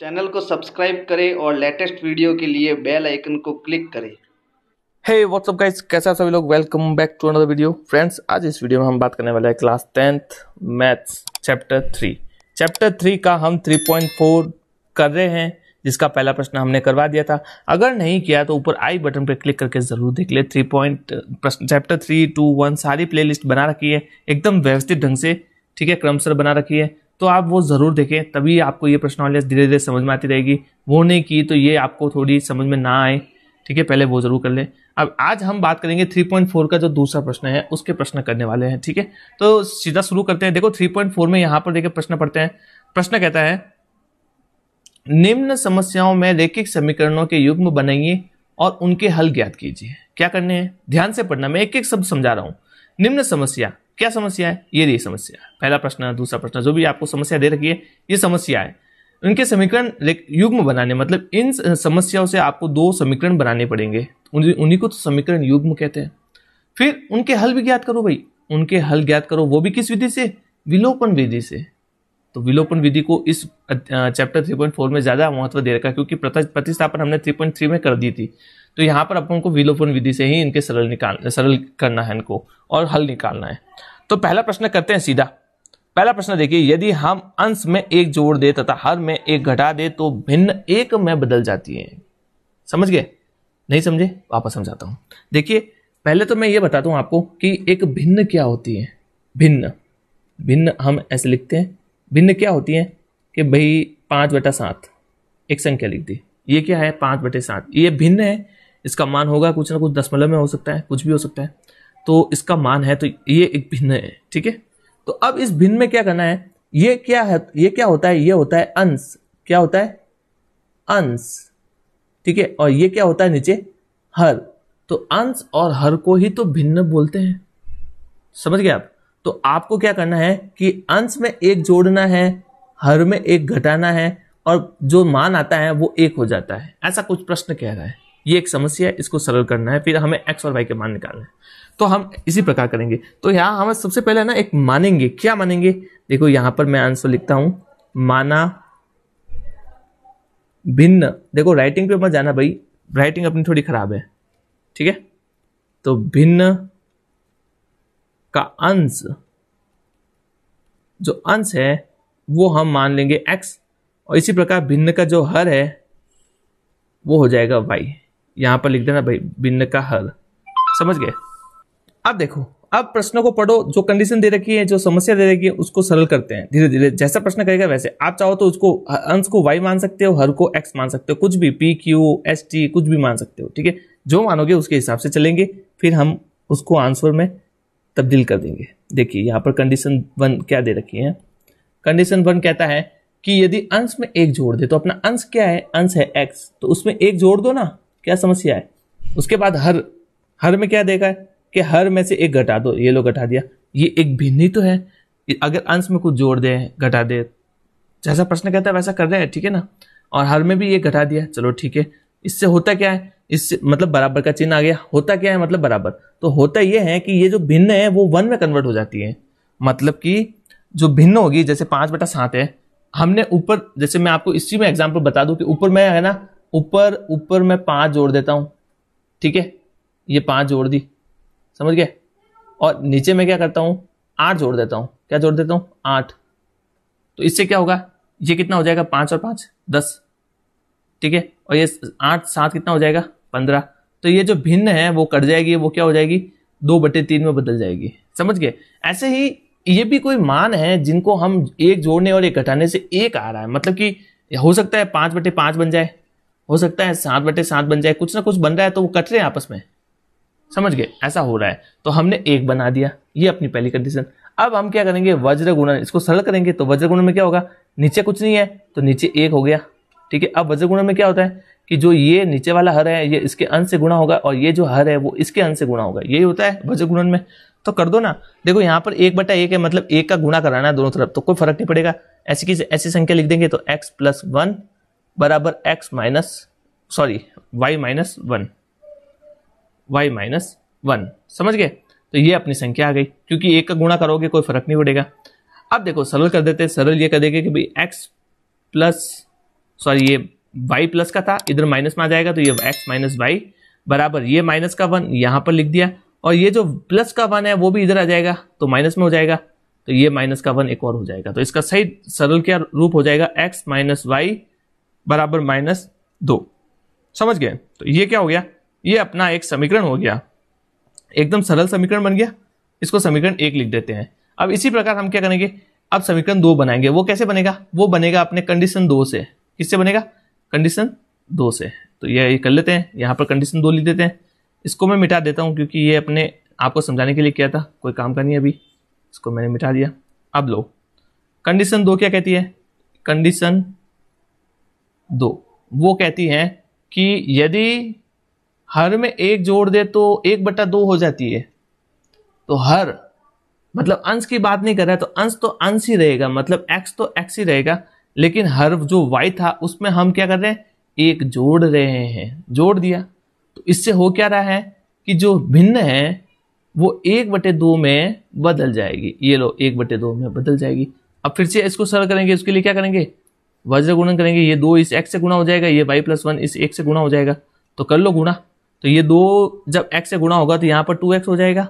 channel को subscribe करें और लेटेस्ट वीडियो के लिए बेल आइकन को क्लिक करें हे व्हाट्सअप गाइस कैसा सभी लोग welcome back to another video friends आज इस वीडियो में हम बात करने वाले हैं class tenth maths chapter three chapter three का हम थ्री पॉइंट फोर कर रहे हैं जिसका पहला प्रश्न हमने करवा दिया था अगर नहीं किया तो ऊपर आई बटन पर क्लिक करके जरूर देख ले थ्री पॉइंट प्रश्न चैप्टर थ्री टू वन सारी प्लेलिस्ट बना रखी है एकदम व्यवस्थित ढंग से ठीक है क्रमशर बना रखी है तो आप वो ज़रूर देखें तभी आपको ये प्रश्नावली धीरे धीरे समझ में आती रहेगी वो नहीं की तो ये आपको थोड़ी समझ में ना आए ठीक है पहले वो ज़रूर कर लें अब आज हम बात करेंगे 3.4 का जो दूसरा प्रश्न है उसके प्रश्न करने वाले हैं ठीक है तो सीधा शुरू करते हैं देखो 3.4 में यहाँ पर देखे प्रश्न पढ़ते हैं प्रश्न कहता है निम्न समस्याओं में रेखिक समीकरणों के युग्म बनाइए और उनके हल ज्ञात कीजिए क्या करने हैं ध्यान से पढ़ना मैं एक एक शब्द समझा रहा हूं निम्न समस्या क्या समस्या है ये रही समस्या है पहला प्रश्न दूसरा प्रश्न जो भी आपको समस्या दे रखी है ये समस्या है उनके समीकरण युग्म बनाने मतलब इन समस्याओं से आपको दो समीकरण बनाने पड़ेंगे उन्हीं को तो समीकरण युग्म कहते हैं फिर उनके हल भी ज्ञात करो भाई उनके हल ज्ञात करो वो भी किस विधि से विलोपन विधि से तो विलोपन विधि को इस चैप्टर 3.4 में ज़्यादा महत्व दे रखा है क्योंकि प्रतिस्थापन हमने 3.3 में कर दी थी तो यहाँ पर अपन को विलोपन विधि से ही इनके सरल निकाल सरल करना है इनको और हल निकालना है तो पहला प्रश्न करते हैं सीधा पहला प्रश्न देखिए यदि हम अंश में एक जोड़ दे तथा हर में एक घटा दे तो भिन्न एक में बदल जाती है समझ गए नहीं समझे वापस समझाता हूं देखिए पहले तो मैं ये बताता हूं आपको कि एक भिन्न क्या होती है भिन्न भिन्न हम ऐसे लिखते हैं भिन्न क्या होती है कि भाई पाँच बटा सात एक संख्या लिख दी ये क्या है पाँच बटे सात ये भिन्न है इसका मान होगा कुछ ना कुछ दशमलव में हो सकता है कुछ भी हो सकता है तो इसका मान है तो ये एक भिन्न है ठीक है तो अब इस भिन्न में क्या करना है ये क्या है ये क्या होता है ये होता है अंश क्या होता है अंश ठीक है और ये क्या होता है नीचे हर तो अंश और हर को ही तो भिन्न बोलते हैं समझ गए आप तो आपको क्या करना है कि अंश में एक जोड़ना है हर में एक घटाना है और जो मान आता है वो एक हो जाता है ऐसा कुछ प्रश्न कह रहा है ये एक समस्या है इसको सरल करना है फिर हमें एक्स और वाई के मान निकालना है तो हम इसी प्रकार करेंगे तो यहाँ हम सबसे पहले ना एक मानेंगे क्या मानेंगे देखो यहाँ पर मैं आंसर लिखता हूँ माना भिन्न देखो राइटिंग पे मत जाना भाई राइटिंग अपनी थोड़ी खराब है ठीक है तो भिन्न का अंश जो अंश है वो हम मान लेंगे x और इसी प्रकार भिन्न का जो हर है वो हो जाएगा y यहां पर लिख देना भाई भिन्न का हर समझ गए अब देखो अब प्रश्नों को पढ़ो जो कंडीशन दे रखी है जो समस्या दे रखी है उसको सरल करते हैं धीरे धीरे जैसा प्रश्न करेगा वैसे आप चाहो तो उसको अंश को वाई मान सकते हो हर को एक्स मान सकते हो कुछ भी पी क्यू एस टी कुछ भी मान सकते हो ठीक है जो मानोगे उसके हिसाब से चलेंगे फिर हम उसको आंसर में तब्दील कर देंगे देखिए यहाँ पर कंडीशन वन क्या दे रखी है कंडीशन वन कहता है कि यदि अंश में एक जोड़ दे तो अपना अंश क्या है अंश है एक्स तो उसमें एक जोड़ दो ना क्या समस्या है उसके बाद हर हर में क्या देखा है कि हर में से एक घटा दो ये लोग घटा दिया ये एक भिन्नी तो है अगर अंश में कुछ जोड़ दे घटा दे जैसा प्रश्न कहता है वैसा कर रहे हैं ठीक है ना और हर में भी ये घटा दिया चलो ठीक है इससे होता क्या है इस मतलब बराबर का चिन्ह आ गया होता क्या है मतलब बराबर तो होता यह है कि ये जो भिन्न है वो वन में कन्वर्ट हो जाती है मतलब कि जो भिन्न होगी जैसे पांच बटा सात है हमने ऊपर जैसे मैं आपको इसी में एग्जाम्पल बता दूं कि ऊपर मैं है ना ऊपर ऊपर मैं पांच जोड़ देता हूं ठीक है ये पांच जोड़ दी समझ गए और नीचे मैं क्या करता हूं आठ जोड़ देता हूं क्या जोड़ देता हूं आठ तो इससे क्या होगा ये कितना हो जाएगा पांच और पांच दस ठीक है और ये आठ सात कितना हो जाएगा पंद्रह तो ये जो भिन्न है वो कट जाएगी वो क्या हो जाएगी दो बटे तीन में बदल जाएगी समझ गए ऐसे ही ये भी कोई मान है जिनको हम एक जोड़ने और एक घटाने से एक आ रहा है मतलब कि हो सकता है पांच बटे पांच बन जाए हो सकता है सात बटे सात बन जाए कुछ ना कुछ बन रहा है तो वो कट रहे हैं आपस में समझ गए ऐसा हो रहा है तो हमने एक बना दिया ये अपनी पहली कंडीशन अब हम क्या करेंगे वज्र गुणन इसको सरल करेंगे तो वज्र गुणन में क्या होगा नीचे कुछ नहीं है तो नीचे एक हो गया ठीक है अब वज्र गुणन में क्या होता है कि जो ये नीचे वाला हर है ये इसके अंश से गुणा होगा और ये जो हर है वो इसके अंश से गुणा होगा यही होता है भजक गुणन में तो कर दो ना देखो यहाँ पर एक बटा एक है मतलब एक का गुणा कराना है दोनों तरफ तो कोई फर्क नहीं पड़ेगा ऐसी किसी ऐसी संख्या लिख देंगे तो एक्स प्लस वन बराबर x minus sorry y minus one y minus one समझ गए तो ये अपनी संख्या आ गई क्योंकि एक का गुणा करोगे कोई फर्क नहीं पड़ेगा अब देखो सरल कर देते सरल ये कर देंगे कि भाई एक्स प्लस सॉरी ये वाई प्लस का था इधर माइनस में आ जाएगा तो ये एक्स माइनस वाई बराबर ये माइनस का वन यहाँ पर लिख दिया और ये जो प्लस का वन है वो भी इधर आ जाएगा तो माइनस में हो जाएगा तो ये माइनस का वन एक और हो जाएगा तो इसका सही सरल क्या रूप हो जाएगा एक्स माइनस वाई बराबर माइनस दो समझ गए तो ये क्या हो गया ये अपना एक समीकरण हो गया एकदम सरल समीकरण बन गया इसको समीकरण एक लिख देते हैं अब इसी प्रकार हम क्या करेंगे अब समीकरण दो बनाएंगे वो कैसे बनेगा वो बनेगा अपने कंडीशन दो से किससे बनेगा कंडीशन दो से तो ये कर लेते हैं यहाँ पर कंडीशन दो लिख देते हैं इसको मैं मिटा देता हूँ क्योंकि ये अपने आपको समझाने के लिए किया था कोई काम का नहीं अभी इसको मैंने मिटा दिया अब लो कंडीशन दो क्या कहती है कंडीशन दो वो कहती है कि यदि हर में एक जोड़ दे तो एक बट्टा दो हो जाती है तो हर मतलब अंश की बात नहीं कर रहा है तो अंश तो अंश ही रहेगा मतलब एक्स तो एक्स ही रहेगा लेकिन हर्फ जो वाई था उसमें हम क्या कर रहे हैं एक जोड़ रहे हैं जोड़ दिया तो इससे हो क्या रहा है कि जो भिन्न है वो एक बटे दो में बदल जाएगी ये लो एक बटे दो में बदल जाएगी अब फिर से इसको सरल करेंगे उसके लिए क्या करेंगे वज्र गुणन करेंगे ये दो इस एक्स से गुणा हो जाएगा ये वाई प्लस वन इस एक से गुणा हो जाएगा तो कर लो गुणा तो ये दो जब एक्स से गुणा होगा तो यहाँ पर टू एक्स हो जाएगा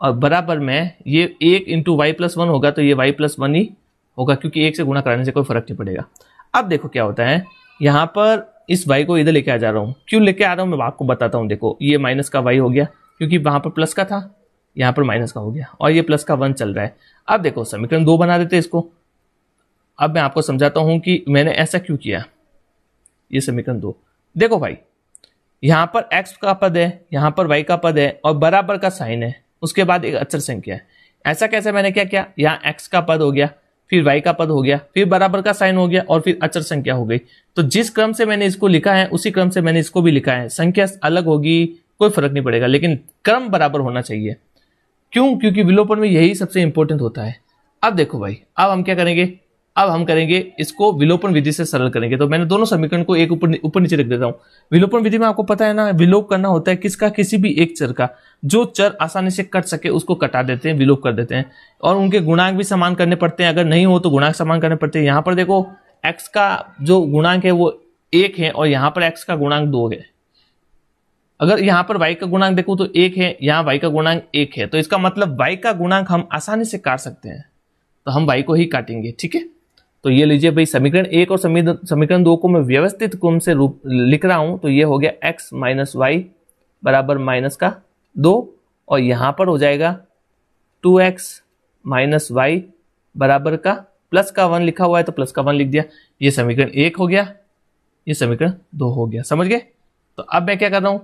और बराबर में ये एक इंटू वाई प्लस वन होगा तो ये वाई प्लस वन ही होगा क्योंकि एक से गुणा कराने से कोई फर्क नहीं पड़ेगा अब देखो क्या होता है यहाँ पर इस वाई को इधर लेके आ जा रहा हूँ क्यों लेके आ रहा हूँ मैं आपको बताता हूँ देखो ये माइनस का वाई हो गया क्योंकि वहाँ पर प्लस का था यहाँ पर माइनस का हो गया और ये प्लस का वन चल रहा है अब देखो समीकरण दो बना देते इसको अब मैं आपको समझाता हूँ कि मैंने ऐसा क्यों किया ये समीकरण दो देखो भाई यहाँ पर एक्स का पद है यहाँ पर वाई का पद है और बराबर का साइन है उसके बाद एक अच्छा संख्या है ऐसा कैसे मैंने क्या किया यहाँ एक्स का पद हो गया फिर वाई का पद हो गया फिर बराबर का साइन हो गया और फिर अचर संख्या हो गई तो जिस क्रम से मैंने इसको लिखा है उसी क्रम से मैंने इसको भी लिखा है संख्या अलग होगी कोई फर्क नहीं पड़ेगा लेकिन क्रम बराबर होना चाहिए क्यों क्योंकि विलोपन में यही सबसे इंपॉर्टेंट होता है अब देखो भाई अब हम क्या करेंगे अब हम करेंगे इसको विलोपन विधि से सरल करेंगे तो मैंने दोनों समीकरण को एक ऊपर ऊपर नीचे रख देता हूँ विलोपन विधि में आपको पता है ना विलोप करना होता है किसका किसी भी एक चर का जो चर आसानी से कट सके उसको कटा देते हैं विलोप कर देते हैं और उनके गुणांक भी समान करने पड़ते हैं अगर नहीं हो तो गुणांक समान करने पड़ते हैं यहां पर देखो एक्स का जो गुणांक है वो एक है और यहाँ पर एक्स का गुणांक दो है अगर यहाँ पर वाई का गुणांक देखो तो एक है यहां वाई का गुणांक एक है तो इसका मतलब वाई का गुणांक हम आसानी से काट सकते हैं तो हम वाई को ही काटेंगे ठीक है तो ये लीजिए भाई समीकरण एक और समीकरण दो को मैं व्यवस्थित क्रम से रूप लिख रहा हूं तो ये हो गया एक्स माइनस वाई बराबर माइनस का दो और यहां पर हो जाएगा टू एक्स माइनस वाई बराबर का प्लस का वन लिखा हुआ है तो प्लस का वन लिख दिया ये समीकरण एक हो गया ये समीकरण दो हो गया समझ गए तो अब मैं क्या कर रहा हूं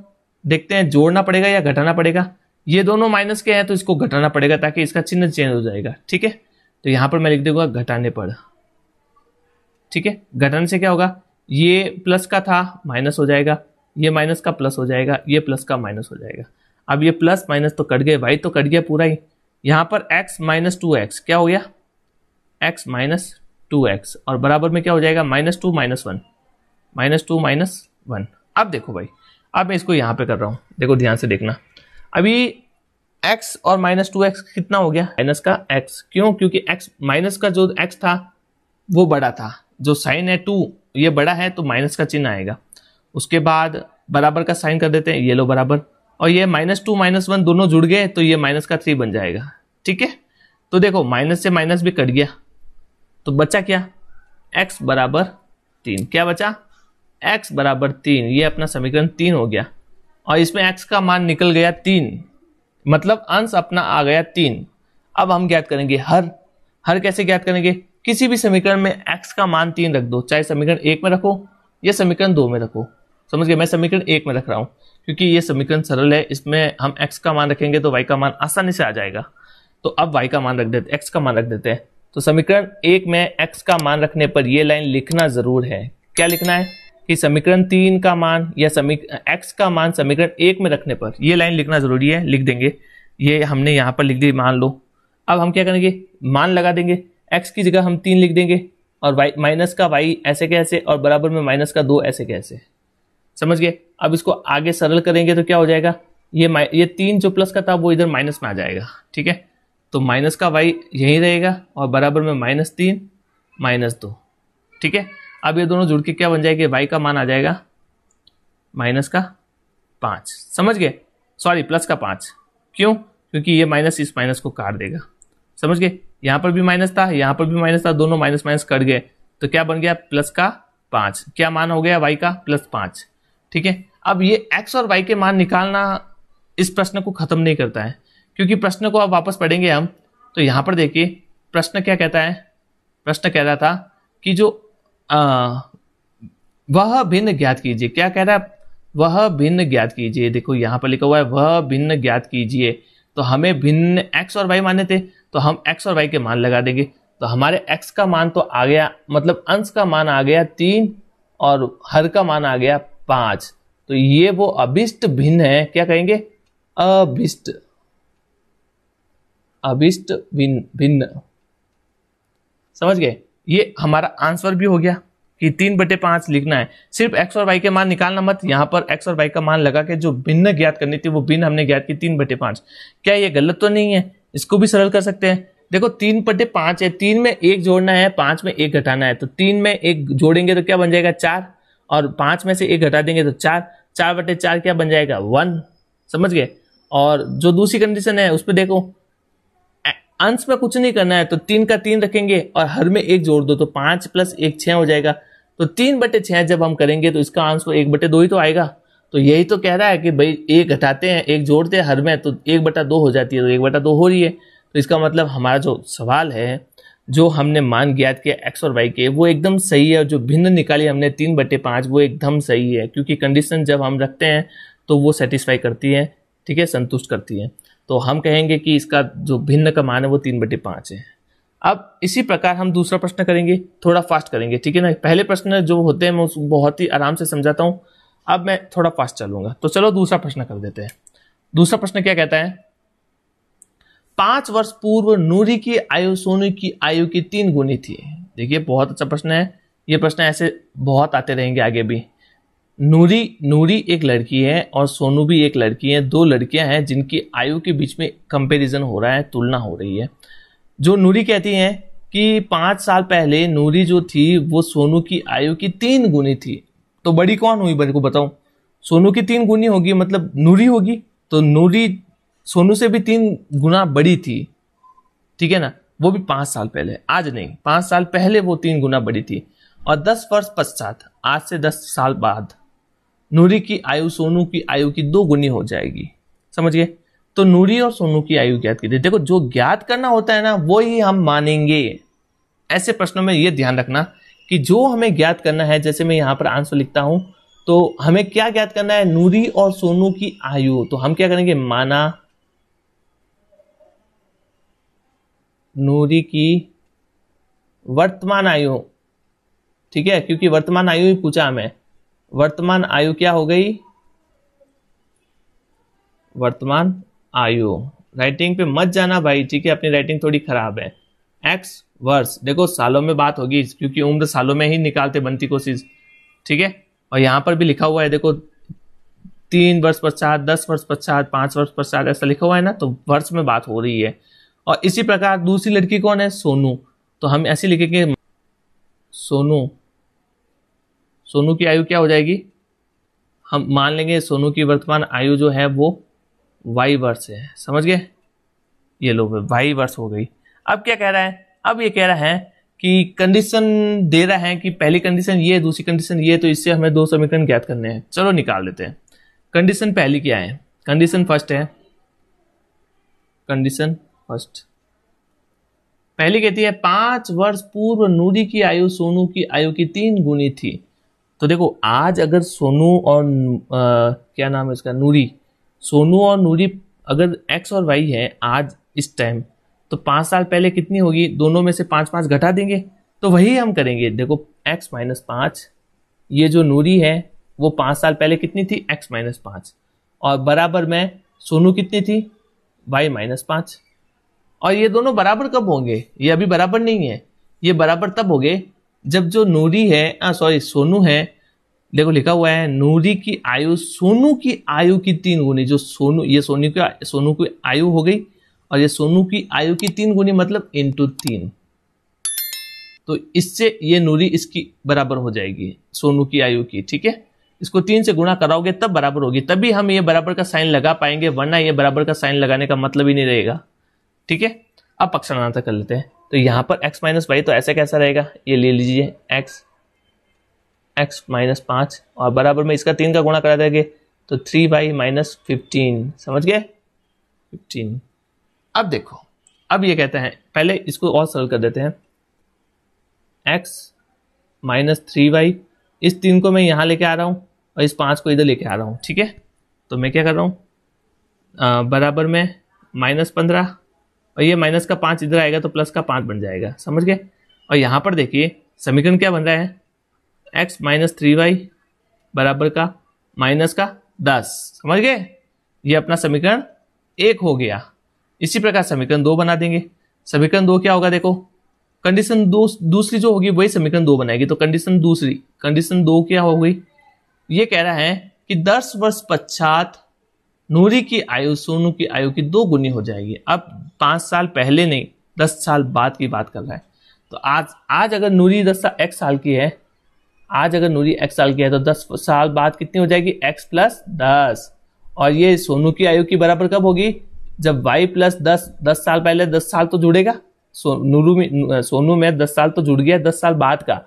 देखते हैं जोड़ना पड़ेगा या घटाना पड़ेगा ये दोनों माइनस के हैं तो इसको घटाना पड़ेगा ताकि इसका चिन्ह चेंज हो जाएगा ठीक है तो यहां पर मैं लिख दूंगा घटाने पर ठीक है घटन से क्या होगा ये प्लस का था माइनस हो जाएगा ये माइनस का प्लस हो जाएगा ये प्लस का माइनस हो जाएगा अब ये प्लस माइनस तो कट गए वाई तो कट गया पूरा ही यहाँ पर एक्स माइनस टू एक्स क्या हो गया एक्स माइनस टू एक्स और बराबर में क्या हो जाएगा minus two minus one minus two minus one अब देखो भाई अब मैं इसको यहाँ पे कर रहा हूँ देखो ध्यान से देखना अभी एक्स और माइनस टू एक्स कितना हो गया माइनस का एक्स क्यों क्योंकि एक्स माइनस का जो एक्स था वो बड़ा था जो साइन है टू ये बड़ा है तो माइनस का चिन्ह आएगा उसके बाद बराबर का साइन कर देते हैं ये लो बराबर और ये माइनस टू माइनस वन दोनों जुड़ गए तो ये माइनस का थ्री बन जाएगा ठीक है तो देखो माइनस से माइनस भी कट गया तो बचा क्या एक्स बराबर तीन क्या बचा एक्स बराबर तीन ये अपना समीकरण तीन हो गया और इसमें एक्स का मान निकल गया तीन मतलब अंश अपना आ गया तीन अब हम ज्ञात करेंगे हर हर कैसे ज्ञात करेंगे किसी भी समीकरण में एक्स का मान तीन रख दो चाहे समीकरण एक में रखो या समीकरण दो में रखो समझ गए मैं समीकरण एक में रख रहा हूँ क्योंकि ये समीकरण सरल है इसमें हम एक्स का मान रखेंगे तो वाई का मान आसानी से आ जाएगा तो अब वाई का मान रख देते एक्स का मान रख देते हैं तो समीकरण एक में एक्स का मान रखने पर यह लाइन लिखना जरूर है क्या लिखना है कि समीकरण तीन का मान या एक्स का मान समीकरण एक में रखने पर यह लाइन लिखना जरूरी है लिख देंगे ये हमने यहाँ पर लिख दी मान लो अब हम क्या करेंगे मान लगा देंगे एक्स की जगह हम तीन लिख देंगे और वाई माइनस का वाई ऐसे कैसे और बराबर में माइनस का दो ऐसे कैसे समझ गए अब इसको आगे सरल करेंगे तो क्या हो जाएगा ये ये तीन जो प्लस का था वो इधर माइनस में आ जाएगा ठीक है तो माइनस का वाई यहीं रहेगा और बराबर में माइनस तीन माइनस दो ठीक है अब ये दोनों जुड़ के क्या बन जाएगी वाई का मान आ जाएगा माइनस का पाँच समझ गए सॉरी प्लस का पाँच क्यों क्योंकि ये माइनस इस माइनस को काट देगा समझ गए यहाँ पर भी माइनस था यहाँ पर भी माइनस था दोनों माइनस माइनस कट गए तो क्या बन गया प्लस का पाँच क्या मान हो गया वाई का प्लस पाँच ठीक है अब ये एक्स और वाई के मान निकालना इस प्रश्न को खत्म नहीं करता है क्योंकि प्रश्न को आप वापस पढ़ेंगे हम तो यहाँ पर देखिए प्रश्न क्या कहता है प्रश्न कह रहा था कि जो आ, वह भिन्न ज्ञात कीजिए क्या कह रहा है वह भिन्न ज्ञात कीजिए देखो यहाँ पर लिखा हुआ है वह भिन्न ज्ञात कीजिए तो हमें भिन्न एक्स और वाई माने थे तो हम एक्स और वाई के मान लगा देंगे तो हमारे एक्स का मान तो आ गया मतलब अंश का मान आ गया तीन और हर का मान आ गया पांच तो ये वो अभिष्ट भिन्न है क्या कहेंगे अभिष्ट अभिष्ट भिन्न भिन्न समझ गए ये हमारा आंसर भी हो गया कि तीन बटे पांच लिखना है सिर्फ एक्स और वाई के मान निकालना मत यहां पर एक्स और वाई का मान लगा के जो भिन्न ज्ञात करनी थी वो भिन्न हमने ज्ञात की तीन बटे पांच क्या ये गलत तो नहीं है इसको भी सरल कर सकते हैं देखो तीन पटे पांच है तीन में एक जोड़ना है पांच में एक घटाना है तो तीन में एक जोड़ेंगे तो क्या बन जाएगा चार और पांच में से एक घटा देंगे तो चार चार बटे चार क्या बन जाएगा वन समझ गए और जो दूसरी कंडीशन है उस पर देखो अंश में कुछ नहीं करना है तो तीन का तीन रखेंगे और हर में एक जोड़ दो तो पांच प्लस एक छ हो जाएगा तो तीन बटे छह जब हम करेंगे तो इसका आंसर एक बटे दो ही तो आएगा तो यही तो कह रहा है कि भाई एक घटाते हैं एक जोड़ते हैं हर में तो एक बटा दो हो जाती है तो एक बटा दो हो रही है तो इसका मतलब हमारा जो सवाल है जो हमने मान ज्ञात किया एक्स और वाई के वो एकदम सही है और जो भिन्न निकाली हमने तीन बटे पाँच वो एकदम सही है क्योंकि कंडीशन जब हम रखते हैं तो वो सेटिस्फाई करती है ठीक है संतुष्ट करती है तो हम कहेंगे कि इसका जो भिन्न का मान है वो तीन बटे पाँच है अब इसी प्रकार हम दूसरा प्रश्न करेंगे थोड़ा फास्ट करेंगे ठीक है ना पहले प्रश्न जो होते हैं मैं उसको बहुत ही आराम से समझाता हूँ अब मैं थोड़ा फास्ट चलूंगा तो चलो दूसरा प्रश्न कर देते हैं दूसरा प्रश्न क्या कहता है पांच वर्ष पूर्व नूरी की आयु सोनू की आयु की तीन गुनी थी देखिए बहुत अच्छा प्रश्न है ये प्रश्न ऐसे बहुत आते रहेंगे आगे भी नूरी नूरी एक लड़की है और सोनू भी एक लड़की है दो लड़कियां हैं जिनकी आयु के बीच में कंपैरिजन हो रहा है तुलना हो रही है जो नूरी कहती है कि पांच साल पहले नूरी जो थी वो सोनू की आयु की तीन गुनी थी तो बड़ी कौन हुई मेरे को बताऊं सोनू की तीन गुनी होगी मतलब नूरी होगी तो नूरी सोनू से भी तीन गुना बड़ी थी ठीक है ना वो भी पांच साल पहले आज नहीं पांच साल पहले वो तीन गुना बड़ी थी और दस वर्ष पश्चात आज से दस साल बाद नूरी की आयु सोनू की आयु की दो गुनी हो जाएगी समझिए तो नूरी और सोनू की आयु ज्ञात कीजिए देखो जो ज्ञात करना होता है ना वो ही हम मानेंगे ऐसे प्रश्नों में ये ध्यान रखना कि जो हमें ज्ञात करना है जैसे मैं यहाँ पर आंसर लिखता हूँ तो हमें क्या ज्ञात करना है नूरी और सोनू की आयु तो हम क्या करेंगे माना नूरी की वर्तमान आयु ठीक है क्योंकि वर्तमान आयु ही पूछा हमें वर्तमान आयु क्या हो गई वर्तमान आयु राइटिंग पे मत जाना भाई ठीक है अपनी राइटिंग थोड़ी खराब है एक्स वर्ष देखो सालों में बात होगी क्योंकि उम्र सालों में ही निकालते बनती कोशिश ठीक है और यहाँ पर भी लिखा हुआ है देखो तीन वर्ष पश्चात दस वर्ष पश्चात पांच वर्ष पश्चात ऐसा लिखा हुआ है ना तो वर्ष में बात हो रही है और इसी प्रकार दूसरी लड़की कौन है सोनू तो हम ऐसे लिखेंगे सोनू सोनू की आयु क्या हो जाएगी हम मान लेंगे सोनू की वर्तमान आयु जो है वो वाई वर्ष है समझ गए ये लोग वाई वर्ष हो गई अब क्या कह रहा है अब ये कह रहा है कि कंडीशन दे रहा है कि पहली कंडीशन ये दूसरी कंडीशन ये तो इससे हमें दो समीकरण ज्ञात करने हैं चलो निकाल देते हैं कंडीशन पहली क्या है कंडीशन फर्स्ट है कंडीशन फर्स्ट पहली कहती है पांच वर्ष पूर्व नूरी की आयु सोनू की आयु की तीन गुनी थी तो देखो आज अगर सोनू और आ, क्या नाम है इसका नूरी सोनू और नूरी अगर एक्स और वाई है आज इस टाइम तो पांच साल पहले कितनी होगी दोनों में से पांच पांच घटा देंगे तो वही हम करेंगे देखो एक्स माइनस पांच ये जो नूरी है वो पांच साल पहले कितनी थी एक्स माइनस पांच और बराबर में सोनू कितनी थी वाई माइनस पांच और ये दोनों बराबर कब होंगे ये अभी बराबर नहीं है ये बराबर तब हो गए जब जो नूरी है सॉरी सोनू है देखो लिखा हुआ है नूरी की आयु सोनू की आयु की तीन गुनी जो सोनू ये सोनू की सोनू की आयु हो गई और ये सोनू की आयु की तीन गुनी मतलब इंटू तीन तो इससे ये नूरी इसकी बराबर हो जाएगी सोनू की आयु की ठीक है इसको तीन से गुणा कराओगे तब बराबर होगी तभी हम ये बराबर का साइन लगा पाएंगे वरना ये बराबर का साइन लगाने का मतलब ही नहीं रहेगा ठीक है अब पक्षांतर कर लेते हैं तो यहां पर x माइनस वाई तो ऐसा कैसा रहेगा ये ले लीजिए x x माइनस पांच और बराबर में इसका तीन का गुणा करा देंगे तो थ्री वाई माइनस फिफ्टीन समझ गए फिफ्टीन अब देखो अब ये कहते हैं पहले इसको और सरल कर देते हैं एक्स माइनस थ्री वाई इस तीन को मैं यहाँ लेके आ रहा हूँ और इस पाँच को इधर लेके आ रहा हूँ ठीक है तो मैं क्या कर रहा हूँ बराबर में माइनस पंद्रह और ये माइनस का पाँच इधर आएगा तो प्लस का पाँच बन जाएगा समझ गए और यहाँ पर देखिए समीकरण क्या बन रहा है एक्स माइनस थ्री वाई बराबर का माइनस का दस समझ गए ये अपना समीकरण एक हो गया इसी प्रकार समीकरण दो बना देंगे समीकरण दो क्या होगा देखो कंडीशन दो दूसरी जो होगी वही समीकरण दो बनाएगी तो कंडीशन दूसरी कंडीशन दो क्या हो गई ये कह रहा है कि दस वर्ष पश्चात नूरी की आयु सोनू की आयु की दो गुनी हो जाएगी अब पांच साल पहले नहीं दस साल बाद की बात कर रहा है तो आज आज अगर नूरी दस साल एक साल की है आज अगर नूरी एक साल की है तो दस साल बाद कितनी हो जाएगी एक्स प्लस दस और ये सोनू की आयु की बराबर कब होगी जब वाई प्लस दस दस साल पहले दस साल तो जुड़ेगा सोनू नूरू में सोनू में दस साल तो जुड़ गया दस साल बाद का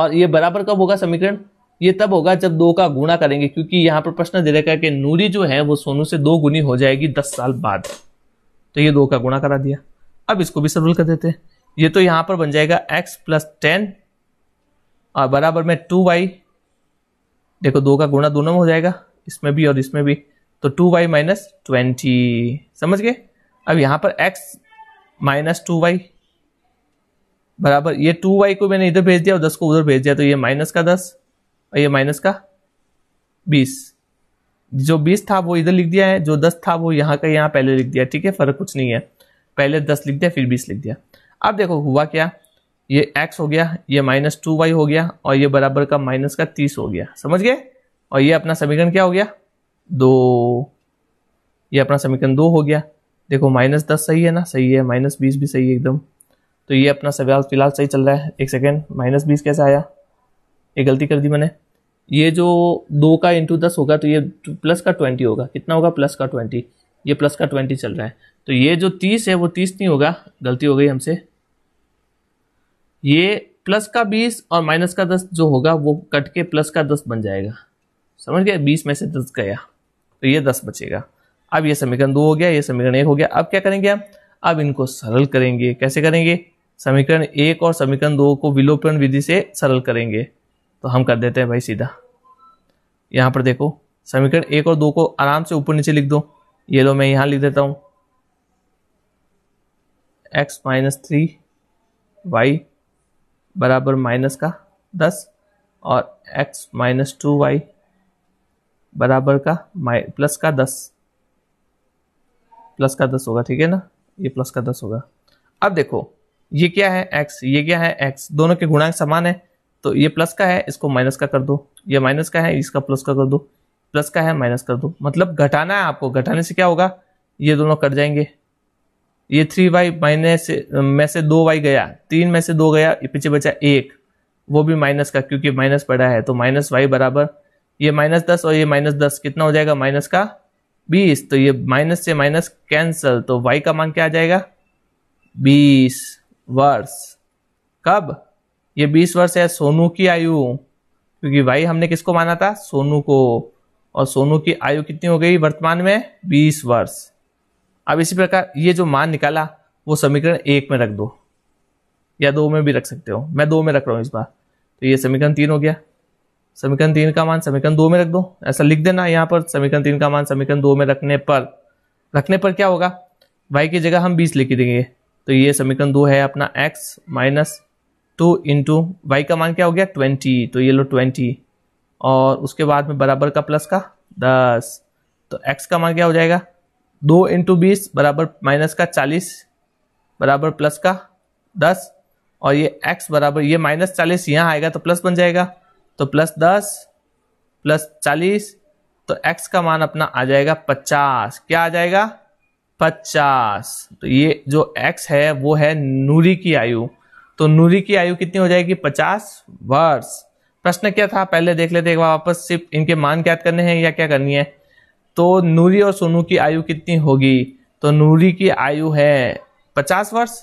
और ये बराबर कब होगा समीकरण ये तब होगा जब दो का गुणा करेंगे क्योंकि यहाँ पर प्रश्न दे रखा है कि नूरी जो है वो सोनू से दो गुनी हो जाएगी दस साल बाद तो ये दो का गुणा करा दिया अब इसको भी सरल कर देते हैं ये तो यहाँ पर बन जाएगा एक्स प्लस टेन और बराबर में टू वाई देखो दो का गुणा दोनों में हो जाएगा इसमें भी और इसमें भी तो टू वाई माइनस ट्वेंटी समझ गए अब यहां पर एक्स माइनस टू वाई बराबर ये टू वाई को मैंने इधर भेज दिया और दस को उधर भेज दिया तो ये माइनस का दस और ये माइनस का बीस जो बीस था वो इधर लिख दिया है जो दस था वो यहां का यहाँ पहले लिख दिया ठीक है फर्क कुछ नहीं है पहले दस लिख दिया फिर बीस लिख दिया अब देखो हुआ क्या ये एक्स हो गया ये माइनस टू वाई हो गया और ये बराबर का माइनस का तीस हो गया समझ गए और ये अपना समीकरण क्या हो गया दो ये अपना समीकरण दो हो गया देखो माइनस दस सही है ना सही है माइनस बीस भी सही है एकदम तो ये अपना सवाल फिलहाल सही चल रहा है एक सेकेंड माइनस बीस कैसे आया ये गलती कर दी मैंने ये जो दो का इंटू दस होगा तो ये प्लस का ट्वेंटी होगा कितना होगा प्लस का ट्वेंटी ये प्लस का ट्वेंटी चल रहा है तो ये जो तीस है वो तीस नहीं होगा गलती हो गई हमसे ये प्लस का बीस और माइनस का दस जो होगा वो कट के प्लस का दस बन जाएगा समझ गया बीस में से दस गया तो ये दस बचेगा अब ये समीकरण दो हो गया ये समीकरण एक हो गया अब क्या करेंगे आप अब इनको सरल करेंगे कैसे करेंगे समीकरण एक और समीकरण दो को विलोपन विधि से सरल करेंगे तो हम कर देते हैं भाई सीधा यहाँ पर देखो समीकरण एक और दो को आराम से ऊपर नीचे लिख दो ये लो मैं यहाँ लिख देता हूँ एक्स माइनस थ्री वाई बराबर माइनस का दस और एक्स माइनस टू वाई बराबर का माइ प्लस का दस प्लस का दस होगा ठीक है ना ये प्लस का दस होगा अब देखो ये क्या है एक्स ये क्या है एक्स दोनों के गुणांक समान है तो ये प्लस का है इसको माइनस का कर दो ये माइनस का है इसका प्लस का कर दो प्लस का है माइनस कर दो मतलब घटाना है आपको घटाने से क्या होगा ये दोनों कट जाएंगे ये थ्री वाई माइनस में से दो वाई गया तीन में से दो गया पीछे बचा एक वो भी माइनस का क्योंकि माइनस पड़ा है तो माइनस वाई बराबर ये माइनस दस और ये माइनस दस कितना हो जाएगा माइनस का बीस तो ये माइनस से माइनस कैंसल तो वाई का मान क्या आ जाएगा बीस वर्ष कब ये बीस वर्ष है सोनू की आयु क्योंकि वाई हमने किसको माना था सोनू को और सोनू की आयु कितनी हो गई वर्तमान में बीस वर्ष अब इसी प्रकार ये जो मान निकाला वो समीकरण एक में रख दो या दो में भी रख सकते हो मैं दो में रख रहा हूँ इस बार तो ये समीकरण तीन हो गया समीकरण तीन का मान समीकरण दो में रख दो ऐसा लिख देना यहाँ पर समीकरण तीन का मान समीकरण दो में रखने पर रखने पर क्या होगा वाई की जगह हम बीस लिख देंगे तो ये समीकरण दो है अपना x minus two into y का मान क्या हो गया ट्वेंटी तो ये लो ट्वेंटी और उसके बाद में बराबर का प्लस का दस तो एक्स का मान क्या हो जाएगा दो इंटू बीस बराबर माइनस का चालीस बराबर प्लस का दस और ये एक्स बराबर ये माइनस चालीस यहाँ आएगा तो प्लस बन जाएगा तो प्लस दस प्लस चालीस तो x का मान अपना आ जाएगा पचास क्या आ जाएगा पचास तो ये जो x है वो है नूरी की आयु तो नूरी की आयु कितनी हो जाएगी पचास वर्ष प्रश्न क्या था पहले देख लेते हैं वापस सिर्फ इनके मान क्या करने हैं या क्या करनी है तो नूरी और सोनू की आयु कितनी होगी तो नूरी की आयु है पचास वर्ष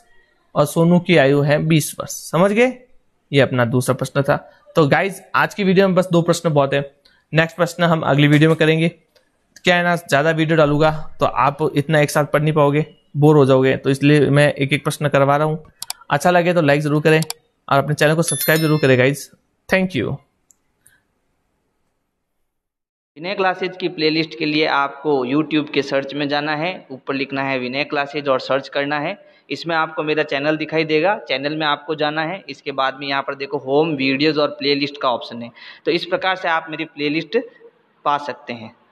और सोनू की आयु है बीस वर्ष समझ गए ये अपना दूसरा प्रश्न था तो गाइज आज की वीडियो में बस दो प्रश्न बहुत है नेक्स्ट प्रश्न हम अगली वीडियो में करेंगे क्या है ना ज़्यादा वीडियो डालूगा तो आप इतना एक साथ पढ़ नहीं पाओगे बोर हो जाओगे तो इसलिए मैं एक एक प्रश्न करवा रहा हूँ अच्छा लगे तो लाइक ज़रूर करें और अपने चैनल को सब्सक्राइब जरूर करें guys thank you Vinay Classes की प्लेलिस्ट के लिए आपको यूट्यूब के सर्च में जाना है ऊपर लिखना है विनय क्लासेज और सर्च करना है इसमें आपको मेरा चैनल दिखाई देगा चैनल में आपको जाना है इसके बाद में यहाँ पर देखो होम वीडियोज़ और प्लेलिस्ट का ऑप्शन है तो इस प्रकार से आप मेरी प्लेलिस्ट पा सकते हैं